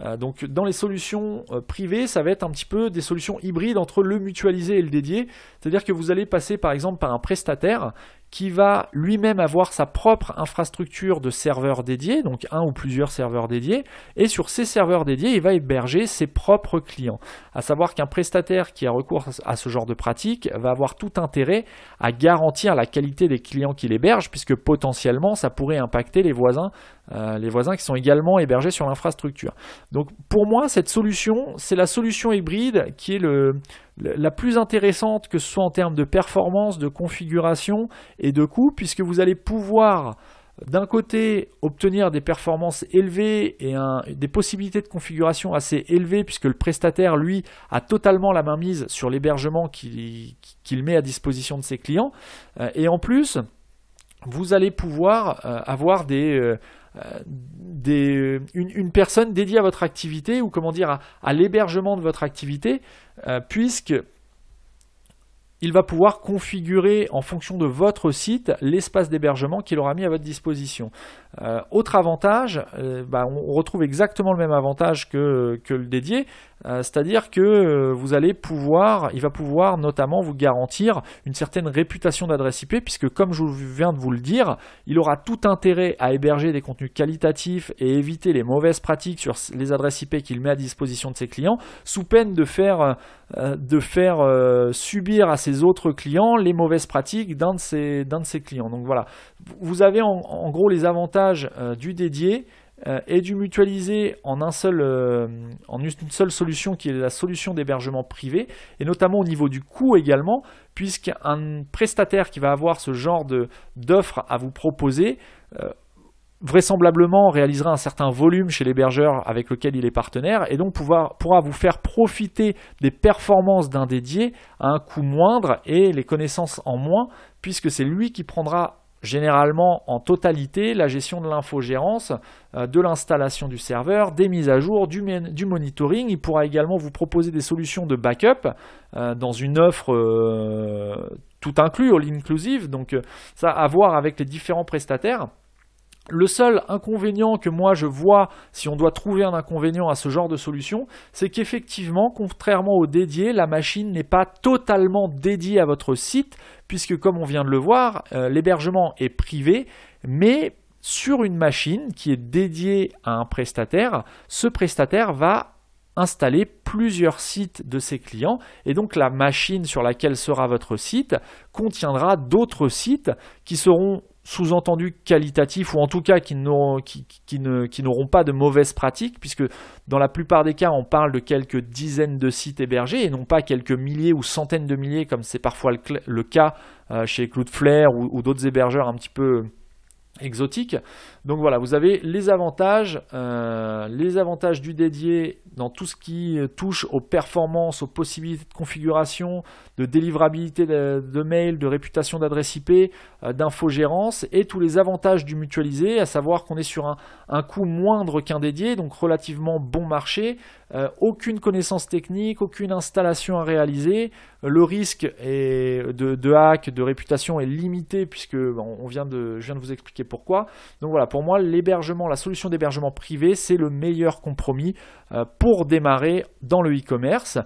Euh, donc dans les solutions euh, privées, ça va être un petit peu des solutions hybrides entre le mutualisé et le dédié. C'est-à-dire que vous allez passer par exemple par un prestataire qui va lui-même avoir sa propre infrastructure de serveurs dédiés, donc un ou plusieurs serveurs dédiés, et sur ces serveurs dédiés, il va héberger ses propres clients. A savoir qu'un prestataire qui a recours à ce genre de pratique va avoir tout intérêt à garantir la qualité des clients qu'il héberge, puisque potentiellement ça pourrait impacter les voisins, euh, les voisins qui sont également hébergés sur l'infrastructure. Donc pour moi, cette solution, c'est la solution hybride qui est le la plus intéressante, que ce soit en termes de performance, de configuration et de coût, puisque vous allez pouvoir d'un côté obtenir des performances élevées et des possibilités de configuration assez élevées puisque le prestataire lui a totalement la main mise sur l'hébergement qu'il met à disposition de ses clients euh, et en plus vous allez pouvoir euh, avoir des, euh, des, euh, une, personne dédiée à votre activité ou comment dire à, l'hébergement de votre activité, euh, puisque il va pouvoir configurer en fonction de votre site l'espace d'hébergement qu'il aura mis à votre disposition. Euh, autre avantage, euh, bah, on retrouve exactement le même avantage que, le dédié, euh, c'est-à-dire que vous allez pouvoir, il va pouvoir notamment vous garantir une certaine réputation d'adresse IP, puisque comme je viens de vous le dire, il aura tout intérêt à héberger des contenus qualitatifs et éviter les mauvaises pratiques sur les adresses IP qu'il met à disposition de ses clients, sous peine de faire, de faire subir à ses autres clients les mauvaises pratiques d'un de ces d'un clients. Donc voilà, vous avez en, gros les avantages euh, du dédié euh, et du mutualisé en, un seul, euh, en une seule solution qui est la solution d'hébergement privé, et notamment au niveau du coût également, puisqu'un prestataire qui va avoir ce genre de, d'offres à vous proposer, vraisemblablement réalisera un certain volume chez l'hébergeur avec lequel il est partenaire et donc pouvoir, pourra vous faire profiter des performances d'un dédié à un coût moindre et les connaissances en moins puisque c'est lui qui prendra généralement en totalité la gestion de l'infogérance, euh, de l'installation du serveur, des mises à jour, du, monitoring. Il pourra également vous proposer des solutions de backup euh, dans une offre euh, tout inclus, all inclusive, donc ça à voir avec les différents prestataires. Le seul inconvénient que moi je vois, si on doit trouver un inconvénient à ce genre de solution, c'est qu'effectivement, contrairement au dédié, la machine n'est pas totalement dédiée à votre site, puisque comme on vient de le voir, euh, l'hébergement est privé, mais sur une machine qui est dédiée à un prestataire, ce prestataire va installer plusieurs sites de ses clients et donc la machine sur laquelle sera votre site contiendra d'autres sites qui seront sous-entendu qualitatif, ou en tout cas qui n'auront qui, ne, qui pas de mauvaises pratiques, puisque dans la plupart des cas, on parle de quelques dizaines de sites hébergés, et non pas quelques milliers ou centaines de milliers, comme c'est parfois le, cas euh, chez Cloudflare ou d'autres hébergeurs un petit peu exotique. Donc voilà, vous avez les avantages, euh, les avantages du dédié dans tout ce qui touche aux performances, aux possibilités de configuration, de délivrabilité de, mail, de réputation d'adresse IP, euh, d'infogérance et tous les avantages du mutualisé, à savoir qu'on est sur un, coût moindre qu'un dédié, donc relativement bon marché, euh, aucune connaissance technique, aucune installation à réaliser, le risque de, hack, de réputation est limité puisque on vient de, je viens de vous expliquer pourquoi. Donc voilà, pour moi, l'hébergement, la solution d'hébergement privé, c'est le meilleur compromis euh, pour démarrer dans le e-commerce.